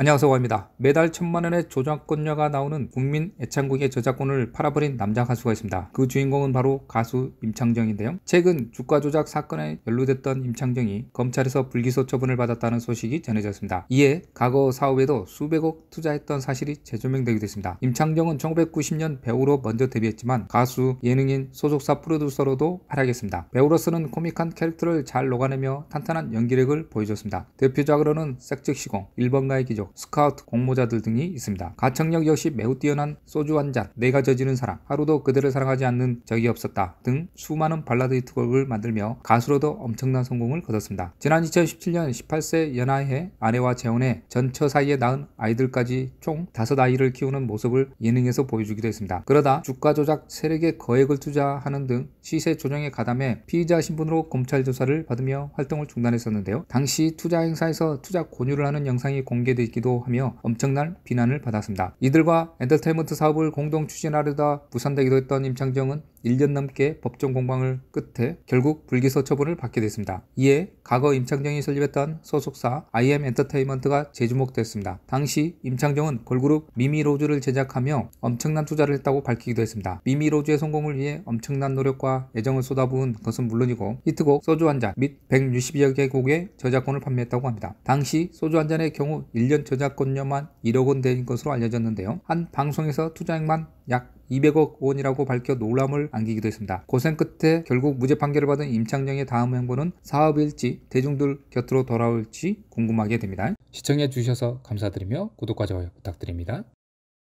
안녕하세요 와입니다. 매달 천만 원의 조작권료가 나오는 국민 애창곡의 저작권을 팔아버린 남자 가수가 있습니다. 그 주인공은 바로 가수 임창정인데요. 최근 주가 조작 사건에 연루됐던 임창정이 검찰에서 불기소 처분을 받았다는 소식이 전해졌습니다. 이에 과거 사업에도 수백억 투자했던 사실이 재조명되기도 했습니다. 임창정은 1990년 배우로 먼저 데뷔했지만 가수, 예능인, 소속사 프로듀서로도 활약했습니다. 배우로서는 코믹한 캐릭터를 잘 녹아내며 탄탄한 연기력을 보여줬습니다. 대표작으로는 색즉시공 1번가의 기적, 가족, 스카우트, 공모자들 등이 있습니다. 가창력 역시 매우 뛰어난 소주 한 잔, 내가 저지른 사랑, 하루도 그대를 사랑하지 않는 적이 없었다 등 수많은 발라드 히트곡을 만들며 가수로도 엄청난 성공을 거뒀습니다. 지난 2017년 18세 연하의 아내와 재혼해 전처 사이에 낳은 아이들까지 총 5아이를 키우는 모습을 예능에서 보여주기도 했습니다. 그러다 주가 조작 세력에 거액을 투자하는 등 시세 조정에 가담해 피의자 신분으로 검찰 조사를 받으며 활동을 중단했었는데요. 당시 투자 행사에서 투자 권유를 하는 영상이 공개되기 기도 하며 엄청난 비난을 받았습니다. 이들과 엔터테인먼트 사업을 공동 추진하려다 무산되기도 했던 임창정은 1년 넘게 법정 공방을 끝에 결국 불기소 처분을 받게 됐습니다. 이에 과거 임창정이 설립했던 소속사 IM 엔터테인먼트가 재주목됐습니다. 당시 임창정은 걸그룹 미미로즈를 제작하며 엄청난 투자를 했다고 밝히기도 했습니다. 미미로즈의 성공을 위해 엄청난 노력과 애정을 쏟아부은 것은 물론이고 히트곡 소주 한 잔 및 160여 개곡의 저작권을 판매했다고 합니다. 당시 소주 한 잔의 경우 1년 저작권료만 1억 원 대인 것으로 알려졌는데요. 한 방송에서 투자액만 약 200억 원이라고 밝혀 놀람을 안기기도 했습니다. 고생 끝에 결국 무죄 판결을 받은 임창정의 다음 행보는 사업일지 대중들 곁으로 돌아올지 궁금하게 됩니다. 시청해 주셔서 감사드리며 구독과 좋아요 부탁드립니다.